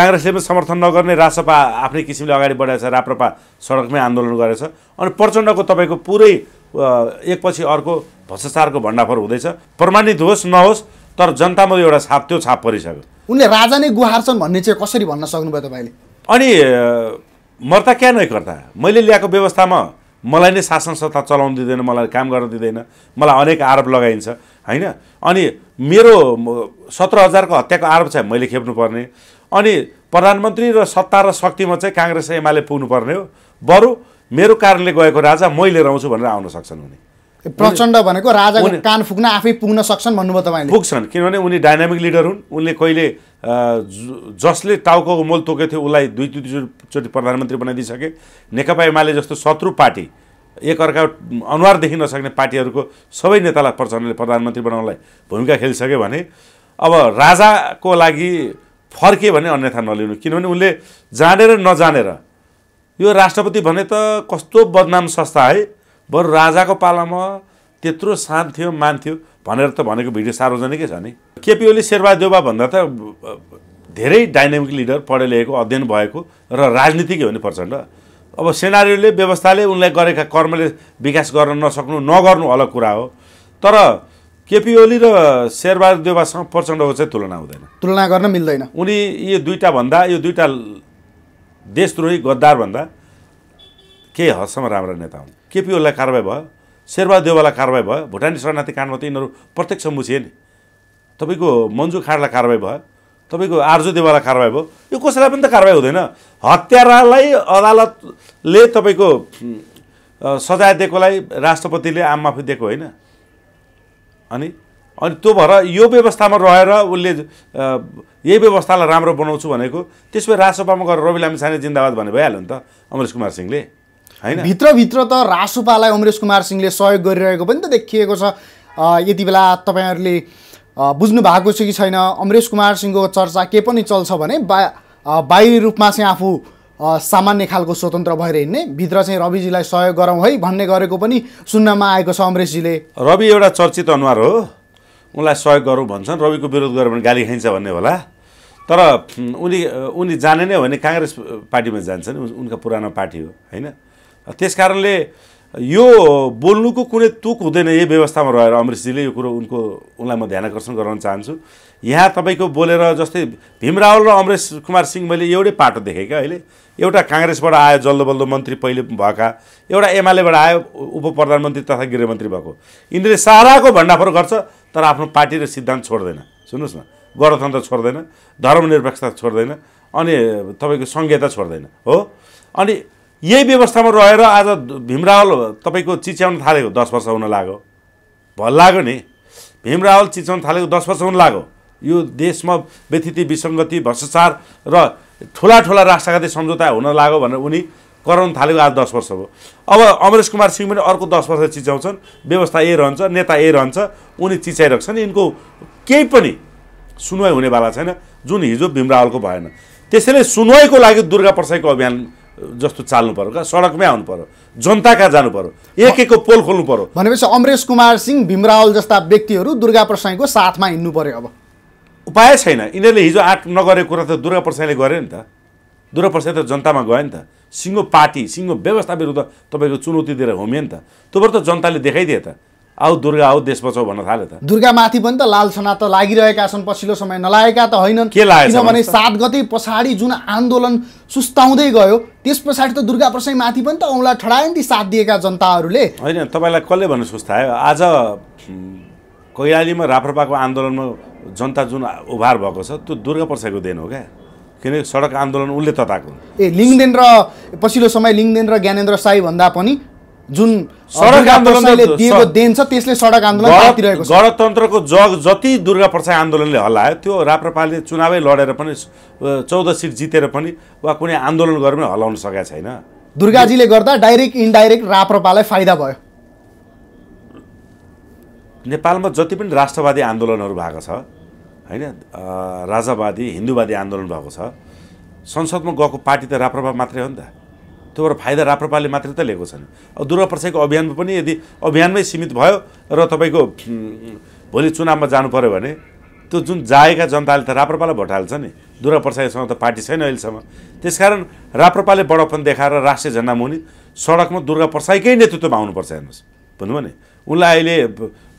काङ्ग्रेसले पनि समर्थन नगर्ने रासपा आफ्नै किसिमले अगाडि बढाएछ राप्रपा सडकमै आन्दोलन गरेछ अनि प्रचण्डको तपाईँको पुरै एकपछि अर्को भ्रष्टाचारको भण्डाफोर हुँदैछ प्रमाणित होस् नहोस् तर जनतामा एउटा छाप त्यो छाप परिसक्यो उनले राजा नै गुहार्छन् भन्ने चाहिँ कसरी भन्न सक्नुभयो तपाईँले अनि मर्ता क्या नै कर्ता मैले ल्याएको व्यवस्थामा मलाई नै शासन सत्ता चलाउनु दिँदैन मलाई काम गर्न दिँदैन मलाई अनेक आरोप लगाइन्छ होइन अनि मेरो सत्र हजारको हत्याको आरोप चाहिँ मैले खेप्नुपर्ने अनि प्रधानमन्त्री र सत्ता र शक्तिमा चाहिँ काङ्ग्रेस एमाले पुग्नुपर्ने हो बरु मेरो कारणले गएको राजा मैले रहन्छु भनेर आउन सक्छन् उनी प्रचण्ड भनेको राजा कान फुक्न आफै पुग्न सक्छन् भन्नुभयो तपाईँले पुग्छन् किनभने उनी डाइनामिक लिडर हुन् उनले कहिले जसले टाउको मोल तोकेको थियो उसलाई दुई दुईचोटि प्रधानमन्त्री बनाइदिइसके नेकपा एमाले जस्तो शत्रु पार्टी एकअर्का अनुहार देखिन नसक्ने पार्टीहरूको सबै नेतालाई प्रचण्डले प्रधानमन्त्री बनाउनलाई भूमिका खेलिसक्यो भने अब राजाको लागि फर्के भने अन्यथा नलिनु किनभने उनले जानेर नजानेर यो राष्ट्रपति भने त कस्तो बदनाम संस्था है बरु राजाको पालामा त्यत्रो शान्त थियो मान्थ्यो भनेर त भनेको भिडियो सार्वजनिकै छ नि केपी ओली शेर्बा देउबा भन्दा त धेरै डाइनामिक लिडर पढे लेखेको अध्ययन भएको र राजनीतिकै हो नि प्रचण्ड अब सेनारीले व्यवस्थाले उनलाई गरेका कर्मले विकास गर्न नसक्नु नगर्नु अलग कुरा हो तर केपी ओली र शेरबहादुर देवासँग प्रचण्डको चाहिँ तुलना हुँदैन तुलना गर्न मिल्दैन उनी यो दुईवटा भन्दा यो दुईवटा देशद्रोही गद्दार भन्दा केही हदसम्म राम्रा नेता हुन् केपी ओलीलाई कारवाही भयो शेरबहादुर देवालाई कारवाही भयो भुटानी शरणार्थी काण्डमा त यिनीहरू प्रत्यक्ष मुछिए नि तपाईँको मन्जु खाँडलाई कारवाही भयो तपाईँको आर्जु देवालाई कारवाही भयो यो कसैलाई पनि त कारवाही हुँदैन हत्यारालाई अदालतले तपाईँको सजाय दिएकोलाई राष्ट्रपतिले आममाफी दिएको होइन अनि अनि त्यो भएर यो व्यवस्थामा रहेर उसले यही व्यवस्थालाई राम्रो बनाउँछु भनेको त्यसो भए राजसभामा गएर रवि लामी छाने जिन्दाबाद भने भइहाल्यो नि त अमरेश कुमार सिंहले होइन भित्रभित्र त रासोपालाई अमरेश कुमार सिंहले सहयोग गरिरहेको पनि त देखिएको छ यति बेला तपाईँहरूले बुझ्नु भएको छ कि छैन अमरेश कुमार सिंहको चर्चा के पनि चल्छ भने बा बाहिरी रूपमा चाहिँ आफू सामान्य खालको स्वतन्त्र भएर हिँड्ने भित्र चाहिँ रविजीलाई सहयोग गरौँ है भन्ने गरेको पनि सुन्नमा आएको छ अमरेशजीले रवि एउटा चर्चित अनुहार हो उनलाई सहयोग गरौँ भन्छन् रविको विरोध गर्यो भने गाली खाइन्छ भन्ने होला तर उनी उनी जाने नै हो भने काङ्ग्रेस पार्टीमा जान्छन् उनका पुरानो पार्टी हो होइन त्यस कारणले यो बोल्नुको कुनै तुक हुँदैन यही व्यवस्थामा रहेर अमरेशजीले यो कुरो उनको उनलाई म ध्यान आकर्षण गराउन चाहन्छु यहाँ तपाईँको बोलेर जस्तै भीमरावल र अमरेश कुमार सिंह मैले एउटै पाटो देखेँ क्या अहिले एउटा काङ्ग्रेसबाट आयो जल्दो बल्दो मन्त्री पहिले भएका एउटा एमालेबाट आयो उप प्रधानमन्त्री तथा गृहमन्त्री भएको यिनीहरूले साराको भण्डाफोर गर्छ तर आफ्नो पार्टी र सिद्धान्त छोड्दैन सुन्नुहोस् न गणतन्त्र छोड्दैन धर्मनिरपेक्षता छोड्दैन अनि तपाईँको सङ्घीयता छोड्दैन हो अनि यही व्यवस्थामा रहेर आज भीमरावल तपाईँको चिच्याउन थालेको दस वर्ष हुन लाग्यो भल लाग्यो नि भीमरावल चिच्याउन थालेको दस वर्ष हुन लाग्यो यो देशमा व्यतिथि विसङ्गति भ्रष्टाचार र ठुला ठुला राष्ट्रघाती सम्झौता हुन लाग्यो भनेर उनी कराउन थालेको आज दस वर्ष भयो अब अमरेश कुमार सिंह पनि अर्को दस वर्ष चिच्याउँछन् व्यवस्था ए रहन्छ नेता ए रहन्छ उनी चिच्याइरहेछन् यिनको केही पनि सुनवाई हुनेवाला छैन जुन हिजो भीमरावलको भएन त्यसैले सुनवाईको लागि दुर्गा प्रसाईको अभियान जस्तो चाल्नु पर्यो क्या सडकमै आउनु पर्यो जनता कहाँ जानु पर्यो एक एकको पोल खोल्नु पर्यो भनेपछि अमरेश कुमार सिंह भीमरावल जस्ता व्यक्तिहरू दुर्गा प्रसाईको साथमा हिँड्नु पर्यो अब उपाय छैन यिनीहरूले हिजो आँट नगरेको कुरा त दुर्गा प्रसाईले गरे नि त दुर्गा प्रसाद त जनतामा गयो नि त सिङ्गो पार्टी सिङ्गो व्यवस्था विरुद्ध तपाईँको चुनौती दिएर होमियो नि त त्यो त जनताले देखाइदिए त आऊ दुर्गा आऊ देश बचाऊ भन्न थाले त दुर्गामाथि पनि त लालसना त लागिरहेका छन् पछिल्लो समय नलागेका त होइनन् के लाग्यो किनभने सात गते पछाडि जुन आन्दोलन सुस्ताउँदै गयो त्यस पछाडि त दुर्गा प्रसाईमाथि पनि त औँला ठडायो नि ती साथ दिएका जनताहरूले होइन तपाईँलाई कसले भन्नु सुस्तायो आज कैलालीमा राप्रपाको आन्दोलनमा जनता जुन उभार भएको छ त्यो दुर्गा प्रसाईको देन हो क्या किनकि सडक आन्दोलन उसले तताएको ए लिङ्गदेन र पछिल्लो समय लिङ्गदेन र ज्ञानेन्द्र साई भन्दा पनि जुन सडक आन्दोलनले दिएको देन छ त्यसले सडक आन्दोलन गणतन्त्रको जग जति दुर्गा प्रसाद आन्दोलनले हल्लायो त्यो राप्रपाले चुनावै लडेर पनि चौध सिट जितेर पनि वा कुनै आन्दोलन गरेर पनि हल्लाउन सकेको छैन दुर्गाजीले गर्दा डाइरेक्ट इन्डाइरेक्ट राप्रपालाई फाइदा भयो नेपालमा जति पनि राष्ट्रवादी आन्दोलनहरू भएको छ होइन राजावादी हिन्दूवादी आन्दोलन भएको छ संसदमा गएको पार्टी त राप्रपा मात्रै हो नि त त्यो भएर फाइदा राप्रपाले मात्रै त लिएको छन् प्रसाईको अभियानमा पनि यदि अभियानमै सीमित भयो र तपाईँको भोलि चुनावमा जानु पऱ्यो भने त्यो जुन जाएका जनताले त राप्रपालाई भोट हाल्छ नि दुर्गा प्रसाईसँग त पार्टी छैन अहिलेसम्म त्यसकारण राप्रपाले बडोपन देखाएर राष्ट्रिय झन्डा मुनि सडकमा दुर्गा प्रसाईकै नेतृत्वमा आउनुपर्छ हेर्नुहोस् भन्नुभयो भने उनलाई अहिले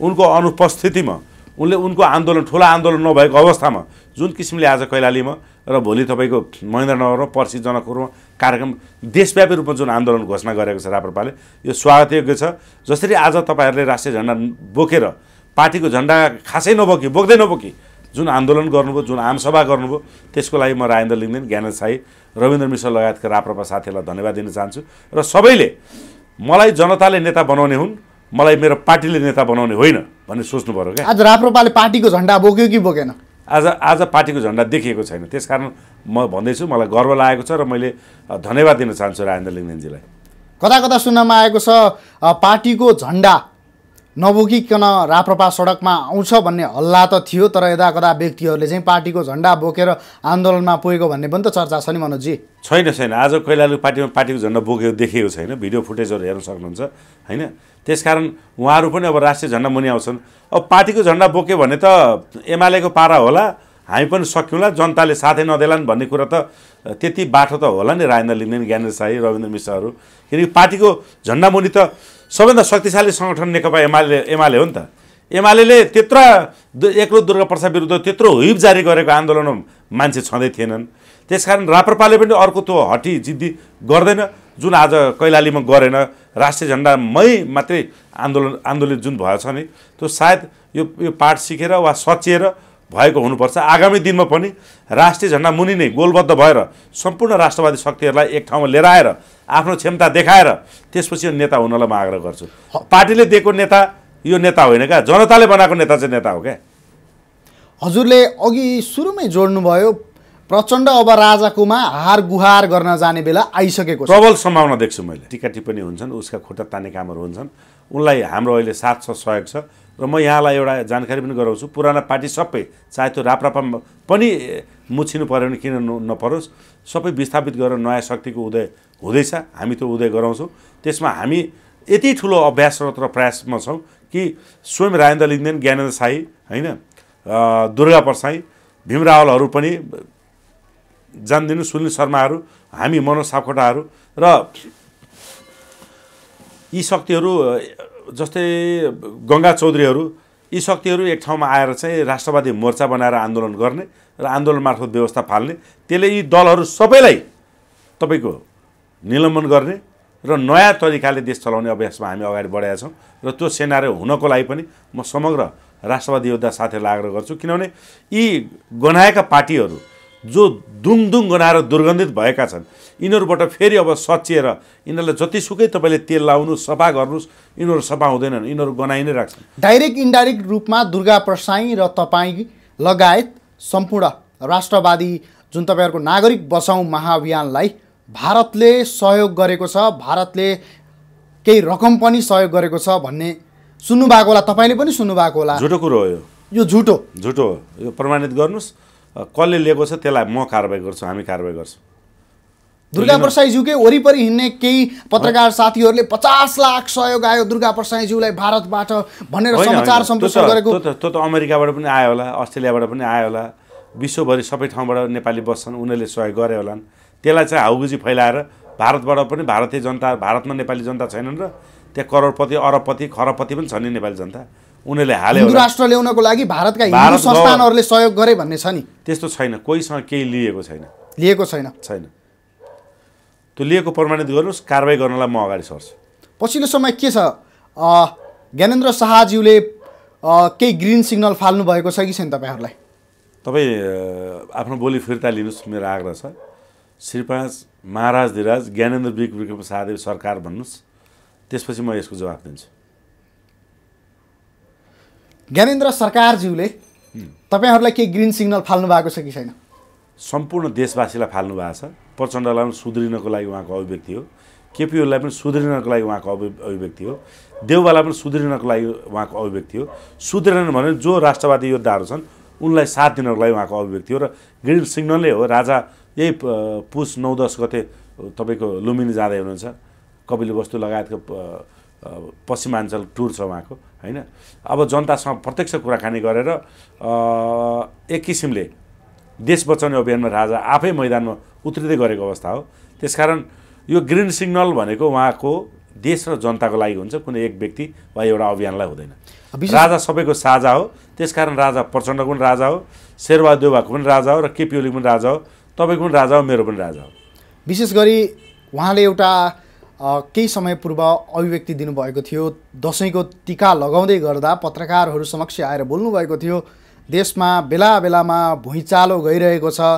उनको अनुपस्थितिमा उनले उनको आन्दोलन ठुलो आन्दोलन नभएको अवस्थामा जुन किसिमले आज कैलालीमा र भोलि तपाईँको महेन्द्रनगरमा पर्सि जनकपुरमा कार्यक्रम देशव्यापी रूपमा जुन आन्दोलन घोषणा गरेको छ राप्रपाले यो स्वागतयोग्य छ जसरी आज तपाईँहरूले राष्ट्रिय झन्डा बोकेर पार्टीको झन्डा खासै नबोकी बोक्दै नबोकी जुन आन्दोलन गर्नुभयो जुन आमसभा गर्नुभयो त्यसको लागि म राजेन्द्र लिङ्गदेन ज्ञानेन्द्र साई रविन्द्र मिश्र लगायतका राप्रपा साथीहरूलाई धन्यवाद दिन चाहन्छु र सबैले मलाई जनताले नेता बनाउने हुन् मलाई मेरो पार्टीले नेता बनाउने होइन भन्ने सोच्नु पऱ्यो क्या आज राप्रपाले पार्टीको झन्डा बोक्यो कि बोकेन आज आज पार्टीको झन्डा देखिएको छैन त्यसकारण म भन्दैछु मलाई गर्व लागेको छ र मैले धन्यवाद दिन चाहन्छु राजेन्द्र लिङ्गेनजीलाई कता कता सुन्नमा आएको छ पार्टीको झन्डा नबोकिकन राप्रपा सडकमा आउँछ भन्ने हल्ला त थियो तर यदा कदा व्यक्तिहरूले चाहिँ पार्टीको झन्डा बोकेर आन्दोलनमा पुगेको भन्ने पनि त चर्चा छ नि मनोजी छैन छैन आज कैलालु पार्टीमा पार्टीको झन्डा बोकेको देखेको छैन भिडियो फुटेजहरू हेर्न सक्नुहुन्छ होइन त्यसकारण उहाँहरू पनि अब राष्ट्रिय झन्डा मुनि आउँछन् अब पार्टीको झन्डा बोक्यो भने त एमालेको पारा होला हामी पनि सक्यौँला जनताले साथै नदेलान् भन्ने कुरा त त्यति बाटो त होला नि राजेन्द्र लिङ्गेन ज्ञानेन्द्र साई रविन्द्र मिश्रहरू किनकि पार्टीको झन्डामुनि त सबैभन्दा शक्तिशाली सङ्गठन नेकपा एमाले एमाले हो नि त एमाले दु एक्लो दुर्गा प्रसाद विरुद्ध त्यत्रो हुइप जारी गरेको आन्दोलनमा मान्छे छँदै थिएनन् त्यसकारण राप्रपाले पनि अर्को त्यो हटी जिद्दी गर्दैन जुन आज कैलालीमा गरेन राष्ट्रिय झन्डामै मात्रै आन्दोलन आन्दोलित जुन भएछ नि त्यो सायद यो यो पाठ सिकेर वा सचिएर भएको हुनुपर्छ आगामी दिनमा पनि राष्ट्रिय झन्डा मुनि नै गोलबद्ध भएर सम्पूर्ण राष्ट्रवादी शक्तिहरूलाई एक ठाउँमा लिएर आएर आफ्नो क्षमता देखाएर त्यसपछि यो नेता हुनलाई म आग्रह गर्छु पार्टीले दिएको नेता यो नेता होइन क्या जनताले बनाएको नेता चाहिँ नेता हो क्या हजुरले अघि सुरुमै जोड्नुभयो प्रचण्ड अब राजाकोमा हार गुहार गर्न जाने बेला आइसकेको प्रबल सम्भावना देख्छु मैले टिका टिप्पणी हुन्छन् उसका खुट्टा ताने कामहरू हुन्छन् उनलाई हाम्रो अहिले साथ छ सहयोग छ र म यहाँलाई एउटा जानकारी पनि गराउँछु पुराना पार्टी सबै चाहे त्यो राप्रापा पनि मुछिनु पऱ्यो भने किन नपरोस् सबै विस्थापित गरेर नयाँ शक्तिको उदय हुँदैछ हामी त्यो उदय गराउँछौँ त्यसमा हामी यति ठुलो अभ्यासरत र प्रयासमा छौँ कि स्वयं राजेन्द्र लिङ्गदेन ज्ञानेन्द्र साई होइन दुर्गा परसाई भीम रावलहरू पनि जान्दिनु सुनिल शर्माहरू हामी मनोज सापकोटाहरू र यी शक्तिहरू जस्तै गङ्गा चौधरीहरू यी शक्तिहरू एक ठाउँमा आएर चाहिँ राष्ट्रवादी मोर्चा बनाएर आन्दोलन गर्ने र आन्दोलन मार्फत व्यवस्था फाल्ने त्यसले यी दलहरू सबैलाई तपाईँको निलम्बन गर्ने र नयाँ तरिकाले देश चलाउने अभ्यासमा हामी अगाडि बढाएका छौँ र त्यो सेनार्यो हुनको लागि पनि म समग्र राष्ट्रवादी योद्धा साथीहरूलाई आग्रह गर्छु किनभने यी गनाएका पार्टीहरू जो दुङदुङ गनाएर दुर्गन्धित भएका छन् यिनीहरूबाट फेरि अब सचिएर यिनीहरूलाई जतिसुकै तपाईँले तेल लाउनु सफा गर्नुहोस् यिनीहरू सफा हुँदैनन् यिनीहरू गनाइ नै राख्छन् डाइरेक्ट इन्डाइरेक्ट रूपमा दुर्गा प्रसाई र तपाईँ लगायत सम्पूर्ण राष्ट्रवादी जुन तपाईँहरूको नागरिक बचाउ महाअभियानलाई भारतले सहयोग गरेको छ भारतले केही रकम पनि सहयोग गरेको छ भन्ने सुन्नुभएको होला तपाईँले पनि सुन्नुभएको होला झुटो कुरो हो यो झुटो झुटो हो यो प्रमाणित गर्नुहोस् कसले लिएको छ त्यसलाई म कारवाही गर्छु हामी कारवाही गर्छौँ दुर्गा प्रसाईज्यूकै वरिपरि हिँड्ने केही पत्रकार साथीहरूले पचास लाख सहयोग आयो दुर्गा प्रसाईज्यूलाई भारतबाट भनेर समाचार सम्प्रेषण गरेको त्यो त अमेरिकाबाट पनि आयो होला अस्ट्रेलियाबाट पनि आयो होला विश्वभरि सबै ठाउँबाट नेपाली बस्छन् उनीहरूले सहयोग गरे होलान् त्यसलाई चाहिँ हाउगुजी फैलाएर भारतबाट पनि भारतीय जनता भारतमा नेपाली जनता छैनन् र त्यहाँ करोडपति अरबपति खरबपति पनि छन् नेपाली जनता उनीहरूले हाल्यो राष्ट्र ल्याउनको लागि भारतका हिन्दू संस्थानहरूले सहयोग गरे भन्ने छ नि त्यस्तो छैन कोहीसँग केही लिएको छैन लिएको छैन छैन त्यो लिएको प्रमाणित गर्नुहोस् कारवाही गर्नलाई म अगाडि सर्छु पछिल्लो समय के छ ज्ञानेन्द्र शाहज्यूले केही ग्रिन सिग्नल फाल्नु भएको छ कि छैन तपाईँहरूलाई तपाईँ आफ्नो बोली फिर्ता लिनुहोस् मेरो आग्रह छ श्रीपाज महाराज धिराज ज्ञानेन्द्र विक्रम शाहदेव सरकार भन्नुहोस् त्यसपछि म यसको जवाफ दिन्छु ज्ञानेन्द्र सरकारज्यूले तपाईँहरूलाई केही ग्रिन सिग्नल फाल्नु भएको छ कि छैन सम्पूर्ण देशवासीलाई फाल्नु भएको छ प्रचण्डलाई पनि सुध्रिनको लागि उहाँको अभिव्यक्ति हो केपिओलाई पनि सुध्रिनको लागि उहाँको अभि अभिव्यक्ति हो देउबालाई पनि सुध्रिनको लागि उहाँको अभिव्यक्ति हो सुध्रिन भने जो राष्ट्रवादी योद्धाहरू छन् उनलाई साथ दिनको लागि उहाँको अभिव्यक्ति हो र ग्रिन सिग्नलै हो राजा यही पुस नौ दस गते तपाईँको लुम्बिनी जाँदै हुनुहुन्छ कपिल वस्तु लगायतको पश्चिमाञ्चल टुर छ उहाँको होइन अब जनतासँग प्रत्यक्ष कुराकानी गरेर एक किसिमले देश बचाउने अभियानमा राजा आफै मैदानमा उत्रिँदै गरेको अवस्था हो त्यसकारण यो ग्रिन सिग्नल भनेको उहाँको देश र जनताको लागि हुन्छ कुनै एक व्यक्ति वा एउटा अभियानलाई हुँदैन राजा सबैको साझा हो त्यसकारण राजा प्रचण्डको पनि राजा हो शेरबा देवाको पनि राजा हो र केपी ओलीको पनि राजा हो तपाईँको पनि राजा हो मेरो पनि राजा हो विशेष गरी उहाँले एउटा केही समय पूर्व अभिव्यक्ति दिनुभएको थियो दसैँको टिका लगाउँदै गर्दा पत्रकारहरू समक्ष आएर बोल्नुभएको थियो देशमा बेला बेलामा भुइँचालो गइरहेको छ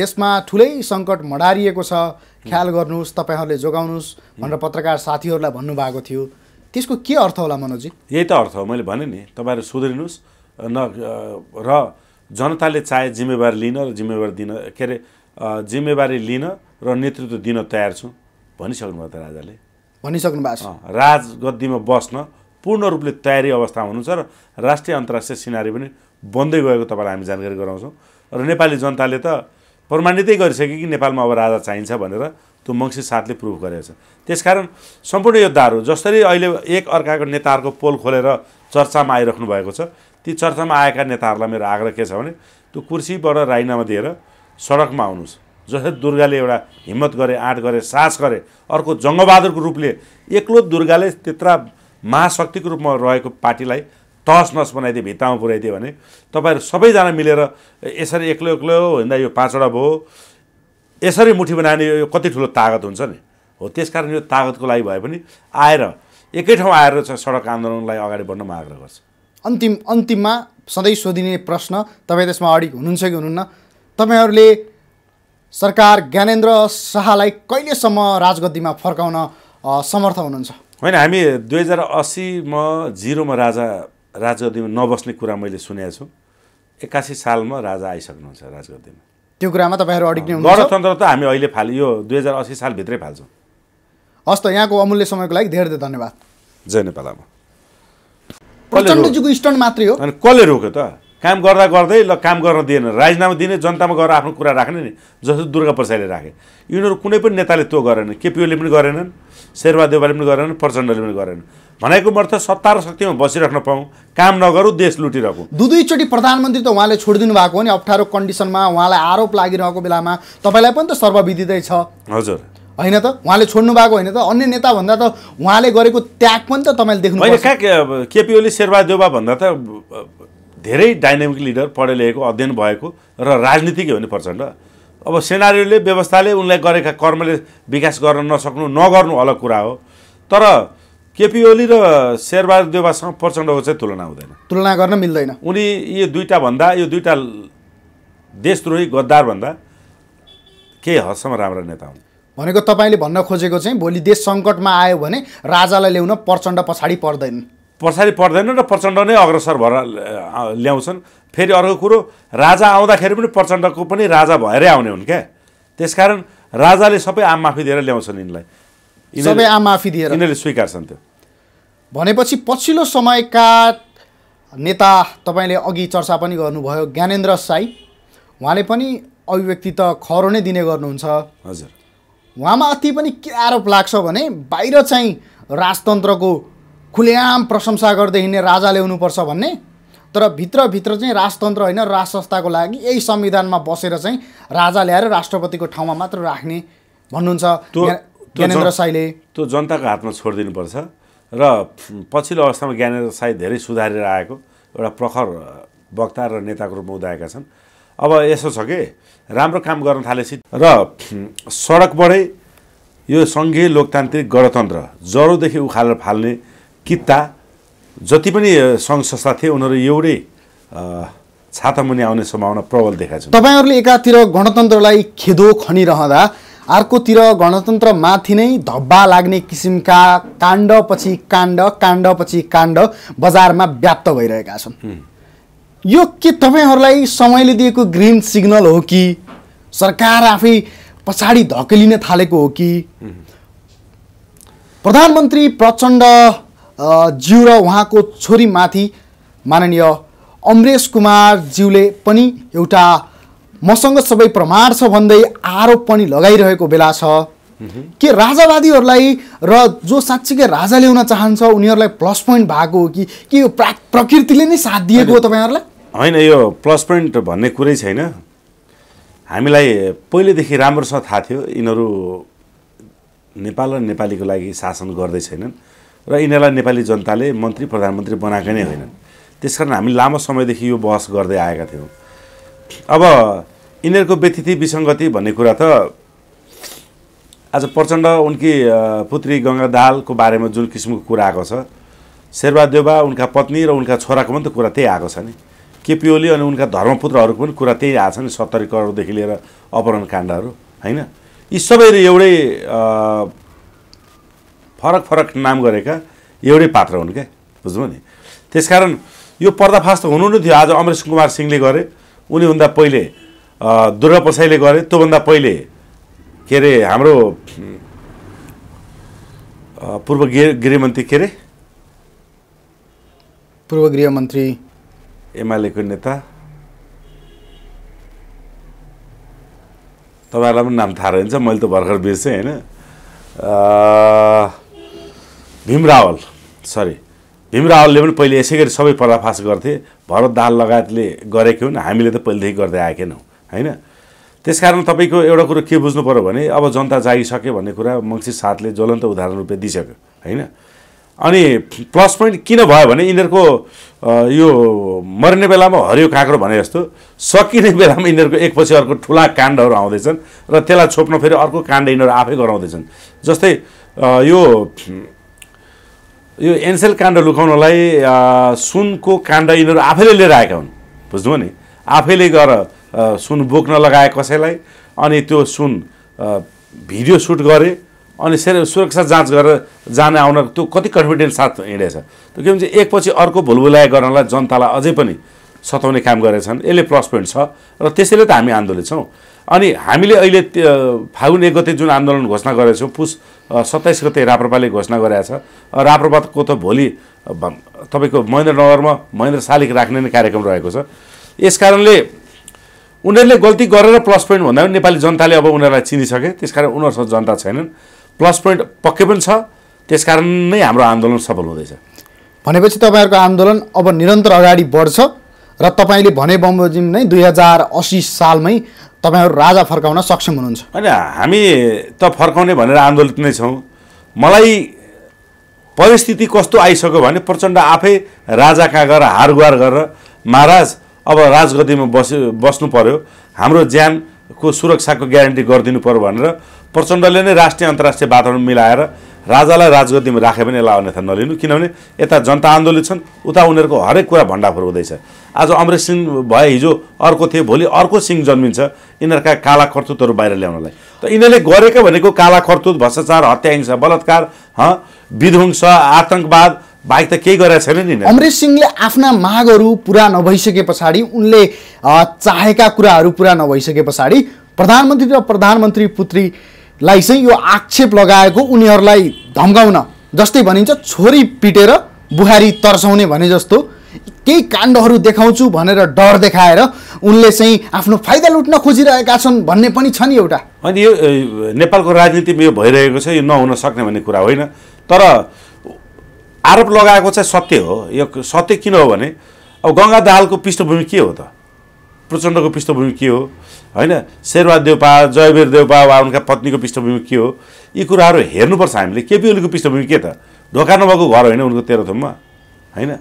देशमा ठुलै सङ्कट मडारिएको छ ख्याल गर्नुहोस् तपाईँहरूले जोगाउनुहोस् भनेर पत्रकार साथीहरूलाई भन्नुभएको थियो त्यसको के अर्थ होला मनोजी यही त अर्थ हो मैले भने नि तपाईँहरू सुध्रिनुहोस् न र जनताले चाहे जिम्मेवारी लिन र जिम्मेवारी दिन के अरे जिम्मेवारी लिन र नेतृत्व दिन तयार छु भनिसक्नुभयो त राजाले भनिसक्नु भएको छ राज गद्दीमा बस्न पूर्ण रूपले तयारी अवस्थामा हुनुहुन्छ र राष्ट्रिय अन्तर्राष्ट्रिय सिनारी पनि बन्दै गएको तपाईँलाई हामी जानकारी गराउँछौँ र नेपाली जनताले त प्रमाणितै गरिसके कि नेपालमा अब राजा चाहिन्छ भनेर त्यो मङ्सी साथले प्रुभ गरेको छ त्यसकारण सम्पूर्ण योद्धाहरू जसरी अहिले एक अर्काको नेताहरूको पोल खोलेर चर्चामा आइराख्नु भएको छ ती चर्चामा आएका नेताहरूलाई मेरो आग्रह के छ भने त्यो कुर्सीबाट राइनामा दिएर सडकमा आउनुहोस् जसरी दुर्गाले एउटा हिम्मत गरे आँट गरे सास गरे अर्को जङ्गबहादुरको रूपले एक्लो दुर्गाले त्यत्र महाशक्तिको रूपमा रहेको पार्टीलाई तहस नस बनाइदियो भित्तामा पुऱ्याइदियो भने तपाईँहरू सबैजना मिलेर यसरी एक्लो एक्लो हिँड्दा यो पाँचवटा भयो यसरी मुठी बनाउने यो कति ठुलो तागत हुन्छ नि हो त्यसकारण यो तागतको लागि भए पनि आएर एकै ठाउँ आएर चाहिँ सडक आन्दोलनलाई अगाडि बढ्नमा आग्रह गर्छ अन्तिम अन्तिममा सधैँ सोधिने प्रश्न तपाईँ त्यसमा अडिक हुनुहुन्छ कि हुनुहुन्न तपाईँहरूले सरकार ज्ञानेन्द्र शाहलाई कहिलेसम्म राजगद्दीमा फर्काउन समर्थ हुनुहुन्छ होइन हामी दुई हजार असीमा जिरोमा राजा राजगद्दीमा नबस्ने कुरा मैले सुनेको छु एक्कासी सालमा राजा आइसक्नुहुन्छ राजगद्दीमा त्यो कुरामा तपाईँहरू अडिग्ने गणतन्त्र त हामी अहिले फाल यो दुई हजार असी सालभित्रै फाल्छौँ हस् त यहाँको अमूल्य समयको लागि धेरै धेरै धन्यवाद जय नेपालमा प्रचण्डजीको स्टन्ट मात्रै हो अनि कसले रोक्यो त काम गर्दा गर्दै ल काम गर्न दिएन राजीनामा दिने जनतामा गएर आफ्नो कुरा राख्ने नि जस्तो दुर्गा प्रसाईले राखे यिनीहरू कुनै पनि नेताले त्यो गरेन केपिओले पनि गरेनन् शेरबहादेवाले पनि गरेनन् प्रचण्डले पनि गरेन भनेको अर्थ सत्ता र शक्तिमा बसिराख्न पाऊँ काम नगरौँ देश लुटिरहेको दुईचोटि प्रधानमन्त्री त उहाँले छोडिदिनु भएको हो नि अप्ठ्यारो कन्डिसनमा उहाँलाई आरोप लागिरहेको बेलामा तपाईँलाई पनि त सर्वविदितै छ हजुर होइन त उहाँले छोड्नु भएको होइन त अन्य नेताभन्दा त उहाँले गरेको त्याग पनि त तपाईँले देख्नु कहाँ केपी ओली शेरबहादेवा भन्दा त धेरै डाइनामिक लिडर पढे लेखेको अध्ययन भएको र राजनीतिकै हो प्रचण्ड अब सेनारीले व्यवस्थाले उनलाई गरेका कर्मले विकास गर्न नसक्नु नगर्नु अलग कुरा हो तर केपी ओली र शेरबहादुर देवासँग प्रचण्डको चाहिँ तुलना हुँदैन तुलना गर्न मिल्दैन उनी यो दुईवटा भन्दा यो दुईवटा देशद्रोही गद्दार भन्दा केही हदसम्म राम्रा नेता हुन् भनेको तपाईँले भन्न खोजेको चाहिँ भोलि देश सङ्कटमा आयो भने राजालाई ल्याउन प्रचण्ड पछाडि पर्दैन पछाडि पर्दैन र प्रचण्ड नै अग्रसर भएर ल्याउँछन् फेरि अर्को कुरो राजा आउँदाखेरि पनि प्रचण्डको पनि राजा भएरै आउने हुन् क्या त्यसकारण राजाले सबै आम माफी दिएर ल्याउँछन् यिनलाई सबै आम माफी दिएर यिनीहरूले स्वीकार्छन् त्यो भनेपछि पछिल्लो समयका नेता तपाईँले अघि चर्चा पनि गर्नुभयो ज्ञानेन्द्र साई उहाँले पनि अभिव्यक्ति त खरो नै दिने गर्नुहुन्छ हजुर उहाँमा अति पनि के आरोप लाग्छ भने बाहिर चाहिँ राजतन्त्रको खुलेआम प्रशंसा गर्दै हिँड्ने राजा ल्याउनुपर्छ भन्ने तर भित्रभित्र चाहिँ राजतन्त्र होइन राज संस्थाको लागि यही संविधानमा बसेर चाहिँ राजा ल्याएर राष्ट्रपतिको ठाउँमा मात्र राख्ने भन्नुहुन्छ ज्ञानेन्द्र साईले त्यो जनताको हातमा छोडिदिनुपर्छ र पछिल्लो अवस्थामा ज्ञानेन्द्र साई धेरै सुधारेर आएको एउटा प्रखर वक्ता र नेताको रूपमा उदाएका छन् अब यसो छ कि राम्रो काम गर्न थालेपछि र सडकबाटै यो सङ्घीय लोकतान्त्रिक गणतन्त्र जरोदेखि उखालेर फाल्ने किता जति पनि सङ्घ संस्था थिए उनीहरू एउटै छातामुनि आउने सम्भावना प्रबल देखाएको छ तपाईँहरूले एकातिर गणतन्त्रलाई खेदो खनिरहँदा अर्कोतिर गणतन्त्रमाथि नै धब्बा लाग्ने किसिमका काण्ड पछि काण्ड काण्ड पछि काण्ड बजारमा व्याप्त भइरहेका छन् यो के तपाईँहरूलाई समयले दिएको ग्रिन सिग्नल हो कि सरकार आफै पछाडि धकेलिन थालेको हो कि प्रधानमन्त्री प्रचण्ड ज्यू र उहाँको छोरीमाथि माननीय अमरेश कुमार ज्यूले पनि एउटा मसँग सबै प्रमाण छ भन्दै आरोप पनि लगाइरहेको बेला छ के राजावादीहरूलाई र जो साँच्चीकै राजा ल्याउन चाहन्छ उनीहरूलाई प्लस पोइन्ट भएको हो कि के यो प्रा प्रकृतिले नै साथ दिएको हो तपाईँहरूलाई होइन यो प्लस पोइन्ट भन्ने कुरै छैन हामीलाई पहिलेदेखि राम्रोसँग थाहा थियो यिनीहरू नेपाल र नेपालीको लागि शासन गर्दै छैनन् र यिनीहरूलाई नेपाली जनताले मन्त्री प्रधानमन्त्री बनाएकै नै होइनन् त्यस कारण हामी लामो समयदेखि यो बहस गर्दै आएका थियौँ अब यिनीहरूको व्यतिथि विसङ्गति भन्ने कुरा त आज प्रचण्ड उनकी पुत्री गङ्गा दालको बारेमा जुन किसिमको कुरा आएको छ शेरबहादेवा उनका पत्नी र उनका छोराको पनि त कुरा त्यही आएको छ नि केपिओली अनि उनका धर्मपुत्रहरूको पनि कुरा त्यही आएको छ नि सत्तरी करोडदेखि लिएर अपहरण काण्डहरू होइन यी सबैहरू एउटै फरक फरक नाम गरेका एउटै पात्र हुन् क्या बुझ्नु नि त्यसकारण यो पर्दाफास त हुनु नै थियो आज अमरेश कुमार सिंहले गरे उनीभन्दा पहिले दुर्गा पसाईले गरे त्योभन्दा पहिले के अरे हाम्रो पूर्व गृह गृहमन्त्री के अरे पूर्व गृहमन्त्री एमालेको नेता तपाईँहरूलाई पनि नाम थाहा रहन्छ मैले त भर्खर बिर्सेँ होइन भीमरावल सरी भीमरावलले पनि पहिले यसै गरी सबै पर्दाफास गर्थे भरत दाल लगायतले गरेको हुन् हामीले त पहिलेदेखि गर्दै आएकेनौँ होइन त्यस कारण तपाईँको एउटा कुरो के बुझ्नु पऱ्यो भने अब जनता जागिसक्यो भन्ने कुरा मङ्सिर साथले ज्वलन्त उदाहरण रूपले दिइसक्यो होइन अनि प्लस पोइन्ट किन भयो भने यिनीहरूको यो मर्ने बेलामा हरियो काँक्रो भने जस्तो सकिने बेलामा यिनीहरूको एकपछि अर्को ठुला काण्डहरू आउँदैछन् र त्यसलाई छोप्न फेरि अर्को काण्ड यिनीहरू आफै गराउँदैछन् जस्तै यो यो एनसेल काण्ड लुकाउनलाई सुनको काण्ड यिनीहरू आफैले लिएर आएका हुन् बुझ्नुभयो नि आफैले गएर सुन बोक्न लगाए कसैलाई अनि त्यो सुन भिडियो सुट गरे अनि सेर सुरक्षा जाँच गरेर जान आउन त्यो कति कन्फिडेन्स साथ हिँडेछ त्यो के भन्छ एकपछि अर्को भुलभुलाइ गर्नलाई जनतालाई अझै पनि सताउने काम गरेछन् यसले प्लस पोइन्ट छ र त्यसैले त हामी आन्दोलित छौँ अनि हामीले अहिले फागुन एक गते जुन आन्दोलन घोषणा गरेछौँ पुस सत्ताइस गते राप्रपाले घोषणा गरेका छ राप्रपाको त भोलि तपाईँको महेन्द्रनगरमा महेन्द्र शालिक राख्ने नै कार्यक्रम रहेको छ यस कारणले उनीहरूले गल्ती गरेर प्लस पोइन्ट भन्दा पनि नेपाली जनताले अब उनीहरूलाई चिनिसके त्यसकारण उनीहरूसँग जनता छैनन् प्लस पोइन्ट पक्कै पनि छ त्यसकारण नै हाम्रो आन्दोलन सफल हुँदैछ भनेपछि तपाईँहरूको आन्दोलन अब निरन्तर अगाडि बढ्छ र तपाईँले भने बमोजिम नै दुई हजार असी सालमै तपाईँहरू राजा फर्काउन सक्षम हुनुहुन्छ होइन हामी त फर्काउने भनेर आन्दोलित नै छौँ मलाई परिस्थिति कस्तो आइसक्यो भने प्रचण्ड आफै राजा कहाँ गएर हारगुहार गरेर महाराज अब राजगद्दीमा बस बस्नु पर्यो हाम्रो ज्यानको सुरक्षाको ग्यारेन्टी गरिदिनु पर्यो भनेर प्रचण्डले नै राष्ट्रिय अन्तर्राष्ट्रिय वातावरण मिलाएर राजालाई राजगद्दीमा राखे पनि यसलाई अन्यथा नलिनु किनभने यता जनता आन्दोलित छन् उता उनीहरूको हरेक कुरा भण्डाफोर हुँदैछ आज अमृत सिंह भए हिजो अर्को थिए भोलि अर्को सिंह जन्मिन्छ यिनीहरूका काला कर्तुतहरू बाहिर ल्याउनलाई त यिनीहरूले गरेको भनेको काला कर्तुत भ्रष्टाचार हत्या हिंसा बलात्कार विध्वंस आतङ्कवाद बाहेक त केही गरेका छैन नि अमृत सिंहले आफ्ना मागहरू पुरा नभइसके पछाडि उनले चाहेका कुराहरू पुरा नभइसके पछाडि प्रधानमन्त्री र प्रधानमन्त्री पुत्री लाई चाहिँ यो आक्षेप लगाएको उनीहरूलाई धम्काउन जस्तै भनिन्छ छोरी पिटेर बुहारी तर्साउने भने जस्तो केही काण्डहरू देखाउँछु भनेर डर देखाएर उनले चाहिँ आफ्नो फाइदा लुट्न खोजिरहेका छन् भन्ने पनि छ नि एउटा अनि यो नेपालको राजनीतिमा यो भइरहेको छ यो नहुन सक्ने भन्ने कुरा होइन तर आरोप लगाएको चाहिँ सत्य हो यो सत्य किन हो भने अब गङ्गा दालको पृष्ठभूमि के हो त प्रचण्डको पृष्ठभूमि के हो होइन शेरवा देवपा जयवीर देवपा वा उनका पत्नीको पृष्ठभूमि के हो यी कुराहरू हेर्नुपर्छ हामीले केपी ओलीको पृष्ठभूमि के त ढोका नभएको घर होइन उनको तेह्रथुममा होइन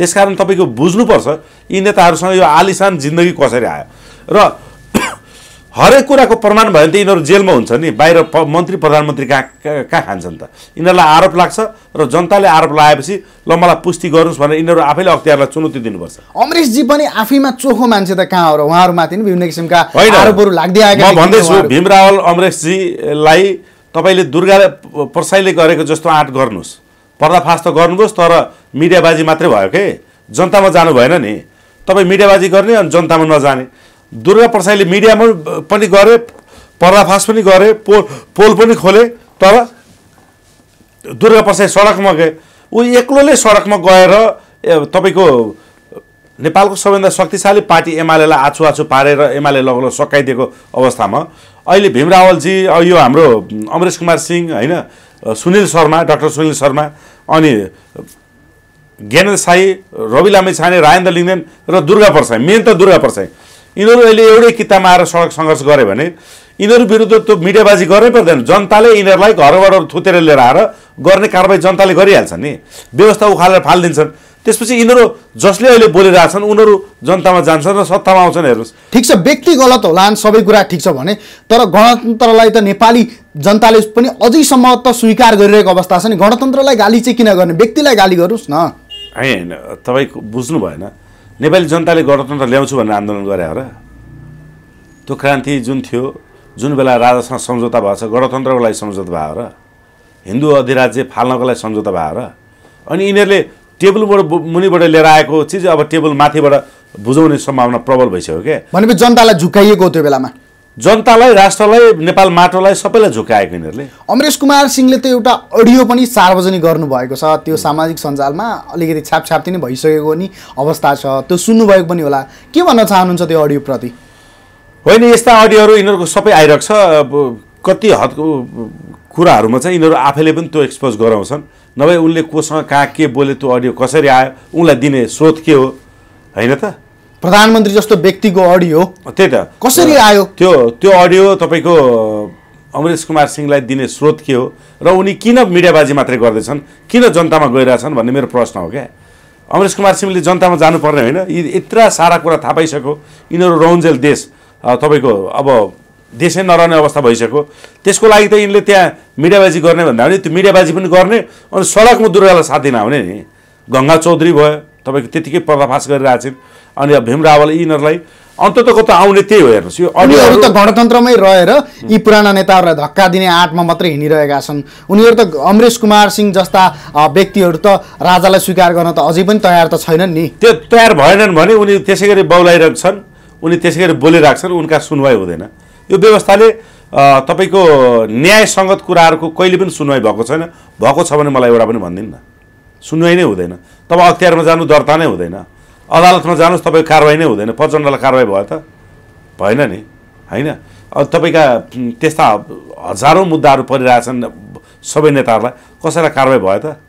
त्यसकारण तपाईँको बुझ्नुपर्छ यी नेताहरूसँग यो आलिसान जिन्दगी कसरी आयो र हरेक कुराको प्रमाण भयो भने त यिनीहरू जेलमा हुन्छ नि बाहिर मन्त्री प्रधानमन्त्री कहाँ कहाँ खान्छन् त यिनीहरूलाई आरोप लाग्छ र जनताले आरोप लगाएपछि ल मलाई पुष्टि गर्नुहोस् भनेर यिनीहरू आफैले अख्तियारलाई चुनौती दिनुपर्छ अमरेशजी पनि आफैमा चोखो मान्छे त कहाँ हो र उहाँहरूमाथि पनि विभिन्न किसिमका आरोपहरू लाग्दै आएको म भन्दैछु भीम रावल अमरेशजीलाई तपाईँले दुर्गा प्रसाईले गरेको जस्तो आँट गर्नुहोस् पर्दाफास त गर्नुहोस् तर मिडियाबाजी मात्रै भयो के जनतामा जानु भएन नि तपाईँ मिडियाबाजी गर्ने अनि जनतामा नजाने दुर्गा प्रसाईले मिडियामा पनि गरे पर्दाफास पनि गरे पो पोल पनि खोले तर दुर्गा प्रसाई सडकमा गए ऊ एक्लोले सडकमा गएर तपाईँको नेपालको सबैभन्दा शक्तिशाली पार्टी एमालेलाई आछु आछु पारेर एमाले लगाउन सकाइदिएको अवस्थामा अहिले भीम भीमरावलजी यो हाम्रो अमरेश कुमार सिंह होइन सुनिल शर्मा डाक्टर सुनिल शर्मा अनि ज्ञानेन्द्र साई रवि लामे छाने राजेन्द्र लिङ्गदेन र दुर्गा प्रसाई मेन त दुर्गा प्रसाई यिनीहरू अहिले एउटै किताबमा आएर सडक सङ्घर्ष गरे भने यिनीहरू विरुद्ध त्यो मिडियाबाजी गर्नै पर्दैन जनताले यिनीहरूलाई घरबाट थुतेर लिएर आएर गर्ने कारवाही जनताले गरिहाल्छन् नि व्यवस्था उखालेर फालिदिन्छन् त्यसपछि यिनीहरू जसले अहिले बोलिरहेछन् उनीहरू जनतामा जान्छन् र सत्तामा आउँछन् हेर्नुहोस् ठिक छ व्यक्ति गलत होला सबै कुरा ठिक छ भने तर गणतन्त्रलाई त नेपाली जनताले पनि अझैसम्म त स्वीकार गरिरहेको अवस्था छ नि गणतन्त्रलाई गाली चाहिँ किन गर्ने व्यक्तिलाई गाली गर्नुहोस् न होइन तपाईँ बुझ्नु भएन नेपाली जनताले गणतन्त्र ल्याउँछु भनेर आन्दोलन गरे हो र त्यो क्रान्ति जुन थियो जुन बेला राजासँग सम्झौता भएको छ गणतन्त्रको लागि सम्झौता भयो र हिन्दू अधिराज्य फाल्नको लागि सम्झौता भयो र अनि यिनीहरूले टेबलबाट मुनिबाट लिएर आएको चिज अब टेबल माथिबाट बुझाउने सम्भावना प्रबल भइसक्यो क्या भनेपछि जनतालाई झुकाइएको त्यो बेलामा जनतालाई राष्ट्रलाई नेपाल माटोलाई सबैलाई झुकाएको यिनीहरूले अमरेश कुमार सिंहले त एउटा अडियो पनि सार्वजनिक गर्नुभएको छ त्यो सामाजिक सञ्जालमा अलिकति छापछाप्ती नै भइसकेको नि अवस्था छ त्यो सुन्नुभएको पनि होला के भन्न चाहनुहुन्छ त्यो अडियोप्रति होइन यस्ता अडियोहरू यिनीहरूको सबै आइरहेको छ कति हदको कुराहरूमा चाहिँ यिनीहरू आफैले पनि त्यो एक्सपोज गराउँछन् नभए उनले कोसँग कहाँ के बोले त्यो अडियो कसरी आयो उनलाई दिने स्रोत के हो होइन त प्रधानमन्त्री जस्तो व्यक्तिको अडियो त्यही त कसरी आयो त्यो त्यो अडियो तपाईँको अमरेश कुमार सिंहलाई दिने स्रोत के हो र उनी किन मिडियाबाजी मात्रै गर्दैछन् किन जनतामा गइरहेछन् भन्ने मेरो प्रश्न हो क्या अमरेश कुमार सिंहले जनतामा जानुपर्ने होइन यी यत्र सारा कुरा थाहा पाइसक्यो यिनीहरू रौन्जेल देश तपाईँको अब देशै नरहने अवस्था भइसक्यो त्यसको लागि त यिनले त्यहाँ मिडियाबाजी गर्ने भन्दा पनि त्यो मिडियाबाजी पनि गर्ने अनि सडकमा दुर्गालाई साथ दिन आउने नि गङ्गा चौधरी भयो तपाईँको त्यतिकै पर्दाफास गरिरहेको छन् अनि भीम रावल यिनीहरूलाई अन्ततको त आउने त्यही हो हेर्नुहोस् यो उनीहरू त गणतन्त्रमै रहेर यी पुराना नेताहरूलाई धक्का दिने आँटमा मात्रै हिँडिरहेका छन् उनीहरू त अमरेश कुमार सिंह जस्ता व्यक्तिहरू त राजालाई स्वीकार गर्न त अझै पनि तयार त छैनन् नि त्यो तयार भएनन् भने उनी त्यसै गरी बौलाइरहन्छन् उनी त्यसै गरी छन् उनका सुनवाई हुँदैन यो व्यवस्थाले तपाईँको न्यायसङ्गत कुराहरूको कहिले पनि सुनवाई भएको छैन भएको छ भने मलाई एउटा पनि भनिदिनु न सुनवाई नै हुँदैन तपाईँ अख्तियारमा जानु दर्ता नै हुँदैन अदालतमा जानुहोस् तपाईँको कारवाही नै हुँदैन प्रचण्डलाई कारवाही भयो त भएन नि होइन अब तपाईँका त्यस्ता हजारौँ मुद्दाहरू परिरहेछन् सबै नेताहरूलाई कसैलाई कारवाही भयो त